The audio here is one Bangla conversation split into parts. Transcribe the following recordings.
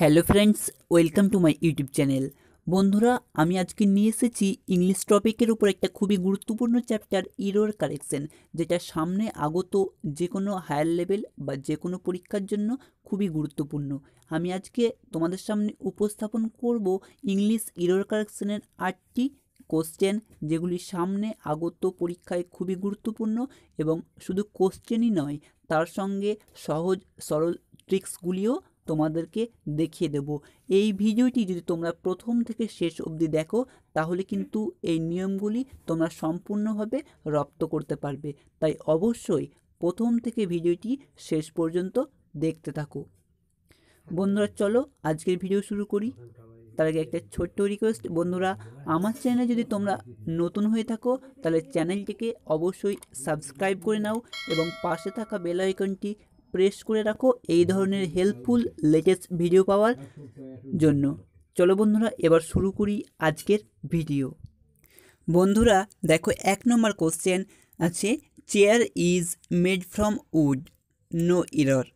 hello friends welcome to my YouTube channel বন্ধুরা আমি আজকে নিয়ে এসেছি ইংলিশ টপিকের উপর একটা খুবই গুরুত্বপূর্ণ চ্যাপ্টার ইরোর কারেকশন যেটা সামনে আগত যে কোনো হায়ার লেভেল বা যে কোনো পরীক্ষার জন্য খুবই গুরুত্বপূর্ণ আমি আজকে তোমাদের সামনে উপস্থাপন করব ইংলিশ ইরোর কারেকশনের আটটি কোশ্চেন যেগুলি সামনে আগত পরীক্ষায় খুবই গুরুত্বপূর্ণ এবং শুধু কোশ্চেনই নয় তার সঙ্গে সহজ সরল ট্রিক্সগুলিও তোমাদেরকে দেখিয়ে দেব এই ভিডিওটি যদি তোমরা প্রথম থেকে শেষ অবধি দেখো তাহলে কিন্তু এই নিয়মগুলি তোমরা সম্পূর্ণভাবে রপ্ত করতে পারবে তাই অবশ্যই প্রথম থেকে ভিডিওটি শেষ পর্যন্ত দেখতে থাকো বন্ধুরা চলো আজকের ভিডিও শুরু করি তার আগে একটা ছোট্ট রিকোয়েস্ট বন্ধুরা আমার চ্যানেলে যদি তোমরা নতুন হয়ে থাকো তাহলে চ্যানেলটিকে অবশ্যই সাবস্ক্রাইব করে নাও এবং পাশে থাকা বেল আইকনটি প্রেস করে রাখো এই ধরনের হেল্পফুল লেটেস্ট ভিডিও পাওয়ার জন্য চলো বন্ধুরা এবার শুরু করি আজকের ভিডিও বন্ধুরা দেখো এক নম্বর কোশ্চেন আছে chair is made from wood no error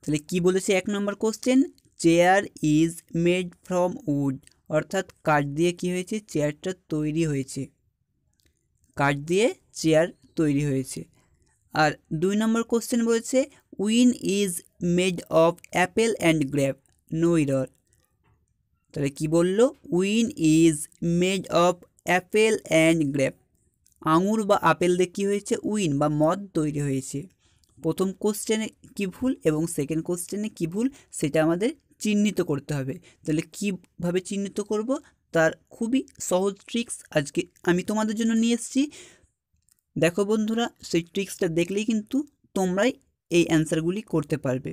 তাহলে কি বলেছে এক নম্বর question chair is made from wood অর্থাৎ কাঠ দিয়ে কি হয়েছে চেয়ারটা তৈরি হয়েছে কাঠ দিয়ে চেয়ার তৈরি হয়েছে আর দুই নম্বর কোশ্চেন বলছে wine is made of apple and grape no error তাহলে কি বলল wine is made of apple and grape আঙুর বা আপেল দিয়ে কী হয়েছে উইন বা মদ তৈরি হয়েছে প্রথম কোশ্চেনে কি ভুল এবং সেকেন্ড কোশ্চেনে কি ভুল সেটা আমাদের চিহ্নিত করতে হবে তাহলে কীভাবে চিহ্নিত করব তার খুবই সহজ ট্রিক্স আজকে আমি তোমাদের জন্য নিয়ে এসেছি দেখো বন্ধুরা সেই ট্রিক্সটা দেখলেই কিন্তু তোমরাই এই অ্যান্সারগুলি করতে পারবে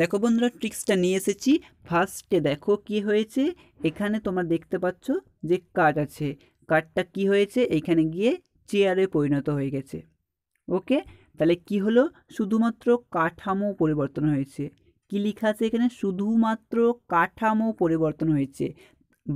দেখো বন্ধুরা ট্রিক্সটা নিয়ে এসেছি ফার্স্টে দেখো কি হয়েছে এখানে তোমরা দেখতে পাচ্ছ যে কাঠ আছে কাঠটা কি হয়েছে এখানে গিয়ে চেয়ারে পরিণত হয়ে গেছে ওকে তাহলে কি হলো শুধুমাত্র কাঠামো পরিবর্তন হয়েছে কী লেখা আছে এখানে শুধুমাত্র কাঠামো পরিবর্তন হয়েছে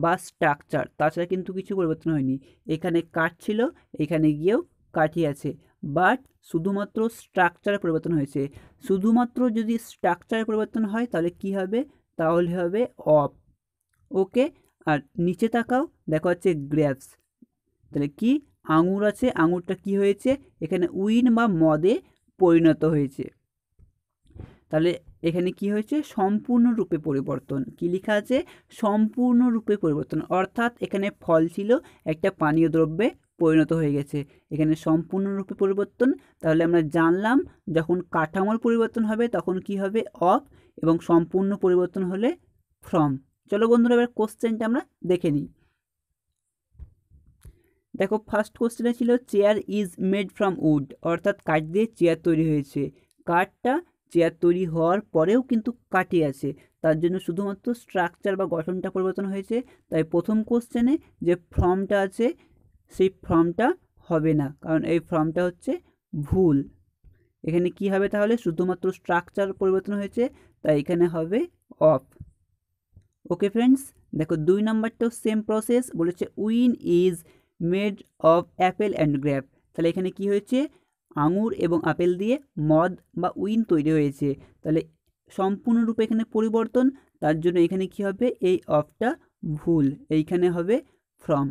বা স্ট্রাকচার তাছাড়া কিন্তু কিছু পরিবর্তন হয়নি এখানে কাঠ ছিল এখানে গিয়েও কাঠই আছে বাট শুধুমাত্র স্ট্রাকচারে পরিবর্তন হয়েছে শুধুমাত্র যদি স্ট্রাকচারে পরিবর্তন হয় তাহলে কি হবে তাহলে হবে অফ ওকে আর নিচে তাকাও দেখা হচ্ছে গ্র্যাপস তাহলে কি আঙুর আছে আঙুরটা কি হয়েছে এখানে উইন বা মদে পরিণত হয়েছে তাহলে এখানে কি হয়েছে সম্পূর্ণরূপে পরিবর্তন কি লেখা আছে সম্পূর্ণরূপে পরিবর্তন অর্থাৎ এখানে ফল ছিল একটা পানীয় দ্রব্যে পরিণত হয়ে গেছে এখানে সম্পূর্ণরূপে পরিবর্তন তাহলে আমরা জানলাম যখন কাঠামোর পরিবর্তন হবে তখন কি হবে অফ এবং সম্পূর্ণ পরিবর্তন হলে ফ্রম চলো বন্ধুরা এবার কোশ্চেনটা আমরা দেখে নিই দেখো ফার্স্ট কোশ্চেনে ছিল chair is made from wood অর্থাৎ কাঠ দিয়ে চেয়ার তৈরি হয়েছে কাঠটা চেয়ার তৈরি হওয়ার পরেও কিন্তু কাটি আছে তার জন্য শুধুমাত্র স্ট্রাকচার বা গঠনটা পরিবর্তন হয়েছে তাই প্রথম কোশ্চেনে যে ফর্মটা আছে সেই ফর্মটা হবে না কারণ এই ফর্মটা হচ্ছে ভুল এখানে কি হবে তাহলে শুধুমাত্র স্ট্রাকচার পরিবর্তন হয়েছে তাই এখানে হবে অফ ওকে ফ্রেন্ডস দেখো দুই নম্বরটাও সেম প্রসেস বলেছে wine is made of apple and grape তাহলে এখানে কি হয়েছে আঙুর এবং আপেল দিয়ে মদ বা উইন তৈরি হয়েছে তাহলে সম্পূর্ণরূপে এখানে পরিবর্তন তার জন্য এখানে কি হবে এই অফটা ভুল এইখানে হবে ফ্রম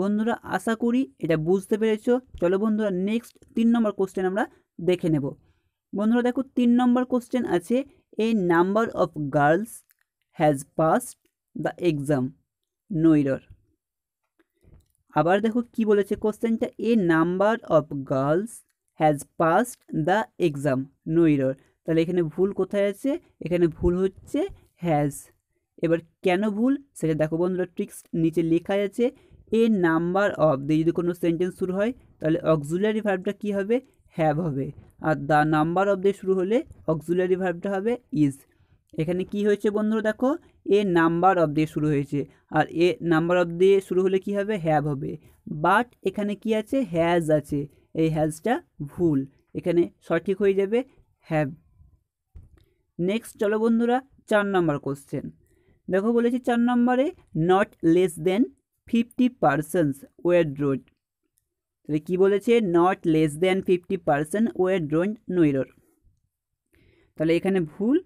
বন্ধুরা আশা করি এটা বুঝতে পেরেছ চলো বন্ধুরা নেক্সট তিন নম্বর কোশ্চেন আমরা দেখে নেব বন্ধুরা দেখো তিন নম্বর কোশ্চেন আছে a number of girls has passed the exam no error আবার দেখো কি বলেছে কোশ্চেনটা a number of girls has passed the exam no error তাহলে এখানে ভুল কোথায় আছে এখানে ভুল হচ্ছে হ্যাজ এবার কেন ভুল সেটা দেখো বন্ধুরা ট্রিক্স নিচে লেখা আছে এ নাম্বার অফ দিয়ে যদি কোনো সেন্টেন্স শুরু হয় তাহলে অক্সুলারি ভার্বটা কি হবে হ্যাভ হবে আর দ্য নাম্বার অফ দিয়ে শুরু হলে অক্সুলারি ভার্বটা হবে ইজ এখানে কি হয়েছে বন্ধুরা দেখো এ নাম্বার অফ দিয়ে শুরু হয়েছে আর এ নাম্বার অফ দিয়ে শুরু হলে কি হবে হ্যাভ হবে বাট এখানে কি আছে হ্যাজ আছে এই হ্যাজটা ভুল এখানে সঠিক হয়ে যাবে হ্যাভ নেক্সট চলো বন্ধুরা চার নম্বর কোশ্চেন দেখো বলেছি চার নম্বরে not less than fifty percent were drawn তাহলে কী বলেছে not less than fifty percent were drawn no error তাহলে এখানে ভুল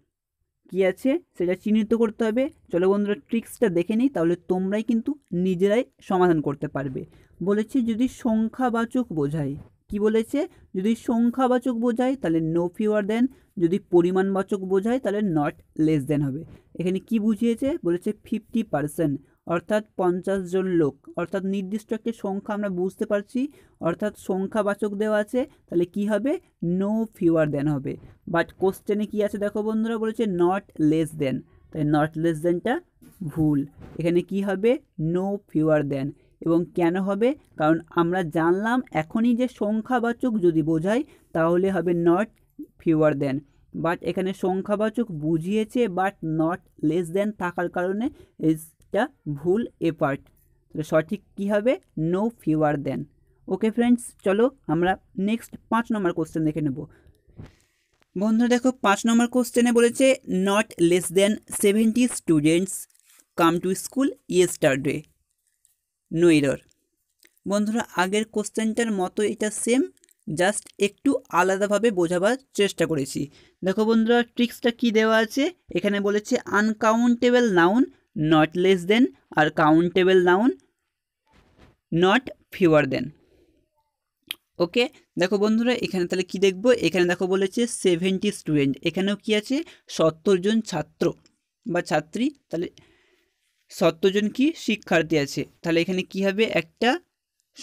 কি আছে সেটা চিহ্নিত করতে হবে চলো বন্ধুরা ট্রিক্সটা দেখে নিই তাহলে তোমরাই কিন্তু নিজেরাই সমাধান করতে পারবে বলেছি যদি সংখ্যাবাচক বোঝায় কি বলেছে যদি সংখ্যাবাচক বোঝায় তাহলে নো ফিওয়ার দেন যদি পরিমাণবাচক বোঝায় তাহলে নট লেস দেন হবে এখানে কি বুঝিয়েছে বলেছে ফিফটি পারসেন্ট অর্থাৎ পঞ্চাশ জন লোক অর্থাৎ নির্দিষ্ট একটা সংখ্যা আমরা বুঝতে পারছি অর্থাৎ সংখ্যাবাচক দেওয়া আছে তাহলে কি হবে নো ফিওয়ার দেন হবে বাট কোশ্চেনে কি আছে দেখো বন্ধুরা বলেছে নট লেস দেন তাই নট লেস দেনটা ভুল এখানে কি হবে নো ফিওয়ার দেন এবং কেন হবে কারণ আমরা জানলাম এখনই যে সংখ্যাবাচক যদি বোঝায় তাহলে হবে নট ফিওয়ার দেন বাট এখানে সংখ্যাবাচক বুঝিয়েছে বাট নট লেস দেন থাকার কারণে এটা ভুল এপার্ট সঠিক কি হবে no fewer than okay friends চলো আমরা নেক্সট পাঁচ নম্বর কোশ্চেন দেখে নেব বন্ধু দেখো পাঁচ নম্বর কোশ্চেনে বলেছে not less than seventy students come to school yesterday no error বন্ধুরা আগের কোশ্চেনটার মতো এটা সেম জাস্ট একটু আলাদাভাবে বোঝাবার চেষ্টা করেছি দেখো বন্ধুরা ট্রিক্সটা কি দেওয়া আছে এখানে বলেছে uncountable noun not less than আর countable noun not fewer than okay দেখো বন্ধুরা এখানে তাহলে কি দেখব এখানে দেখো বলেছে সেভেন্টি স্টুডেন্ট এখানেও কি আছে সত্তর জন ছাত্র বা ছাত্রী তাহলে সত্তরজন কি শিক্ষার্থী আছে তাহলে এখানে কি হবে একটা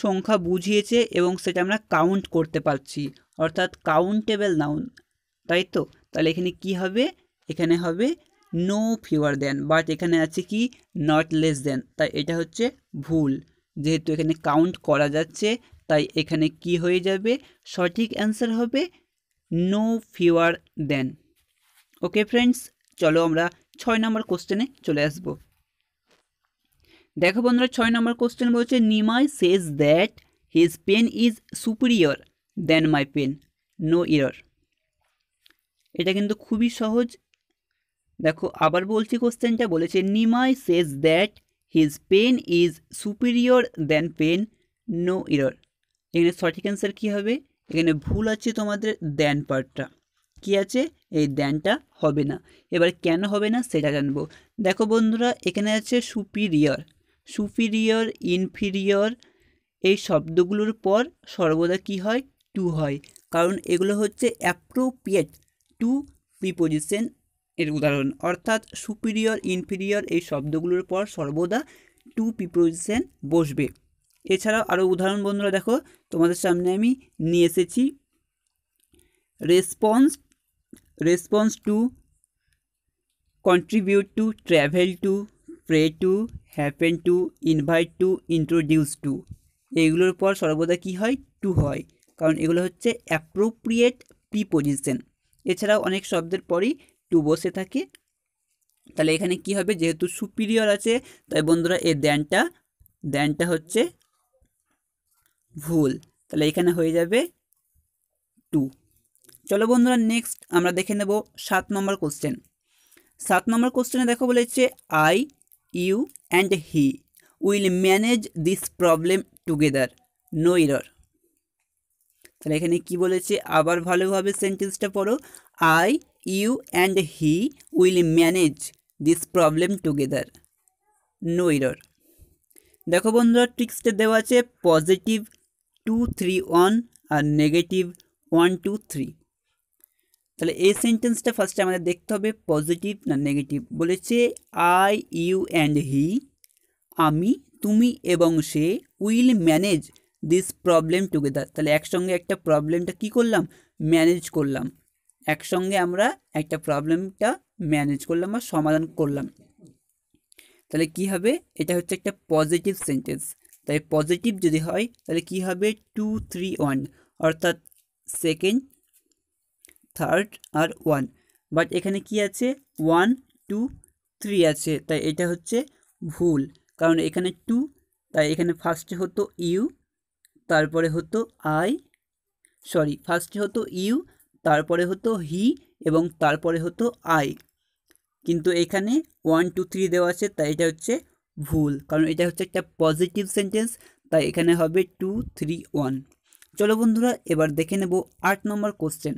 সংখ্যা বুঝিয়েছে এবং সেটা আমরা কাউন্ট করতে পারছি অর্থাৎ কাউন্টেবল নাউন তাই তো তাহলে এখানে কি হবে এখানে হবে নো ফিওয়ার দেন বাট এখানে আছে কি নট লেস দেন তাই এটা হচ্ছে ভুল যেহেতু এখানে কাউন্ট করা যাচ্ছে তাই এখানে কি হয়ে যাবে সঠিক অ্যান্সার হবে no fewer than okay friends চলো আমরা ছয় নম্বর কোশ্চেনে চলে আসবো দেখো বন্ধুরা ছয় নম্বর কোশ্চেন বলছে Nimai says that his pen is superior than my pen no error এটা কিন্তু খুবই সহজ দেখো আবার বলছি কোশ্চেনটা বলেছে Nimai says that his pen is superior than pen no error এখানে সঠিক অ্যান্সার কী হবে এখানে ভুল আছে তোমাদের দেন পার্টটা কি আছে এই দেনটা হবে না এবার কেন হবে না সেটা জানবো দেখো বন্ধুরা এখানে আছে সুপিরিয়র সুপিরিয়র ইনফিরিয়র এই শব্দগুলোর পর সর্বদা কি হয় টু হয় কারণ এগুলো হচ্ছে অ্যাপ্রোপ্রিয়েট টু প্রিপোজিশন এর উদাহরণ অর্থাৎ সুপিরিয়র ইনফিরিয়র এই শব্দগুলোর পর সর্বদা টু প্রিপোজিশন বসবে এছাড়াও আরও উদাহরণ বন্ধুরা দেখো তোমাদের সামনে আমি নিয়ে এসেছি response response to contribute to travel to pray to happen to invite to introduce to এইগুলোর পর সর্বদা কি হয় টু হয় কারণ এগুলো হচ্ছে অ্যাপ্রোপ্রিয়েট প্রিপোজিশন এছাড়াও অনেক শব্দের পরই টু বসে থাকে তাহলে এখানে কি হবে যেহেতু সুপিরিয়র আছে তাই বন্ধুরা এ দ্যানটা দ্যানটা হচ্ছে ভুল তাহলে এখানে হয়ে যাবে টু চলো বন্ধুরা নেক্সট আমরা দেখে নেব সাত নম্বর কোশ্চেন সাত নম্বর কোশ্চেনে দেখো বলেছে I you and he will manage this problem together no error তাহলে এখানে কি বলেছে আবার ভালোভাবে সেন্টেন্সটা পড়ো I you and he will manage this problem together no error দেখো বন্ধুরা ট্রিক্সটা দেওয়া আছে পজিটিভ টু থ্রি ওয়ান আর নেগেটিভ ওয়ান টু থ্রি তাহলে এই সেন্টেন্সটা ফার্স্টে আমাদের দেখতে হবে পজিটিভ না নেগেটিভ বলেছে আই ইউ অ্যান্ড হি আমি তুমি এবং সে will manage this problem together তাহলে একসঙ্গে একটা প্রবলেমটা কি করলাম ম্যানেজ করলাম একসঙ্গে আমরা একটা প্রবলেমটা ম্যানেজ করলাম বা সমাধান করলাম তাহলে কি হবে এটা হচ্ছে একটা পজিটিভ সেন্টেন্স তাই পজিটিভ যদি হয় তাহলে কি হবে টু থ্রি ওয়ান অর্থাৎ সেকেন্ড থার্ড আর ওয়ান বাট এখানে কি আছে ওয়ান টু থ্রি আছে তাই এটা হচ্ছে ভুল কারণ এখানে টু তাই এখানে ফার্স্টে হতো ইউ তারপরে হতো আই সরি ফার্স্টে হতো ইউ তারপরে হতো হি এবং তারপরে হতো আই কিন্তু এখানে ওয়ান টু থ্রি দেওয়া আছে তাই এটা হচ্ছে ভুল কারণ এটা হচ্ছে একটা পজিটিভ সেন্টেন্স তাই এখানে হবে টু থ্রি ওয়ান চলো বন্ধুরা এবার দেখে নেব আট নম্বর কোশ্চেন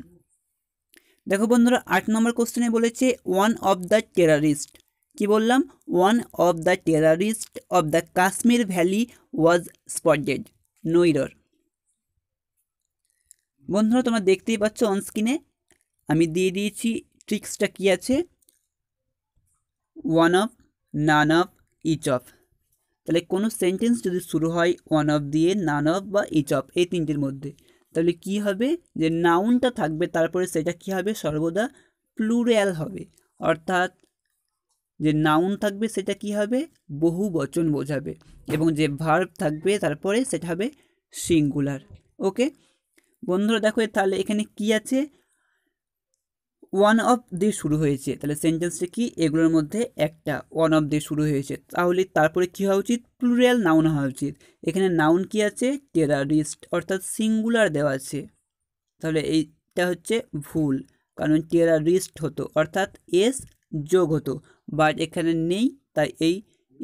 দেখো বন্ধুরা আট নম্বর কোশ্চেনে বলেছে ওয়ান অফ দ্য টেরারিস্ট কি বললাম one of the terrorist of the Kashmir valley was spotted no error বন্ধুরা তোমরা দেখতেই পাচ্ছ অনস্ক্রিনে আমি দিয়ে দিয়েছি ট্রিক্সটা কি আছে one of none of each of তাহলে কোনো সেন্টেন্স যদি শুরু হয় ওয়ান অফ দিয়ে নান অফ বা ইচ অফ এই তিনটির মধ্যে তাহলে কি হবে যে নাউনটা থাকবে তারপরে সেটা কি হবে সর্বদা প্লুরাল হবে অর্থাৎ যে নাউন থাকবে সেটা কি হবে বহু বচন বোঝাবে এবং যে ভার্ব থাকবে তারপরে সেটা হবে সিঙ্গুলার ওকে বন্ধুরা দেখো তাহলে এখানে কি আছে ওয়ান অফ দিয়ে শুরু হয়েছে তাহলে সেন্টেন্সে কি এগুলোর মধ্যে একটা ওয়ান অফ দিয়ে শুরু হয়েছে তাহলে তারপরে কী হওয়া উচিত প্লুরাল নাউন হওয়া উচিত এখানে নাউন কি আছে টেরারিস্ট অর্থাৎ সিঙ্গুলার দেওয়া আছে তাহলে এইটা হচ্ছে ভুল কারণ টেরারিস্ট হতো অর্থাৎ এস যোগ হতো বাট এখানে নেই তাই এই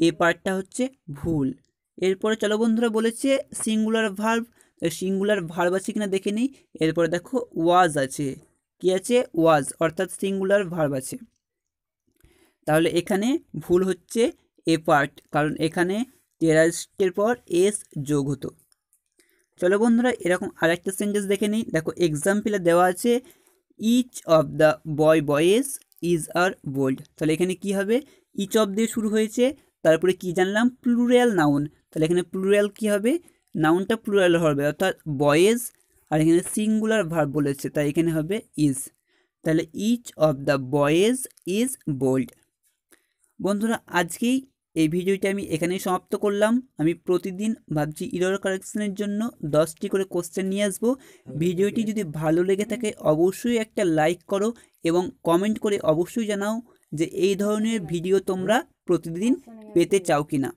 এ পার্টটা হচ্ছে ভুল এরপরে চলো বন্ধুরা বলেছে সিঙ্গুলার ভার্ব সিঙ্গুলার ভার্ব আছে কিনা দেখে নিই এরপরে দেখো ওয়াজ আছে কি আছে ওয়াজ অর্থাৎ সিঙ্গুলার ভার্ব আছে তাহলে এখানে ভুল হচ্ছে এ পার্ট কারণ এখানে টেরারিস্টের পর এস যোগ হতো চলো বন্ধুরা এরকম আরেকটা সেন্টেন্স দেখে নিই দেখো এক্সাম্পলে দেওয়া আছে ইচ অফ দ্য বয় বয়েস ইজ আর বোল্ড তাহলে এখানে কি হবে ইচ অফ দিয়ে শুরু হয়েছে তারপরে কি জানলাম প্লুরাল নাউন তাহলে এখানে প্লুরাল কি হবে নাউনটা প্লুরাল হবে অর্থাৎ বয়েজ আর এখানে সিঙ্গুলার ভার বলেছে তাই এখানে হবে ইজ তাহলে each of the boys is bold বন্ধুরা আজকেই এই ভিডিওটি আমি এখানেই সমাপ্ত করলাম আমি প্রতিদিন ভাবছি ইরর কারেকশনের জন্য দশটি করে কোশ্চেন নিয়ে আসবো ভিডিওটি যদি ভালো লেগে থাকে অবশ্যই একটা লাইক করো এবং কমেন্ট করে অবশ্যই জানাও যে এই ধরনের ভিডিও তোমরা প্রতিদিন পেতে চাও কিনা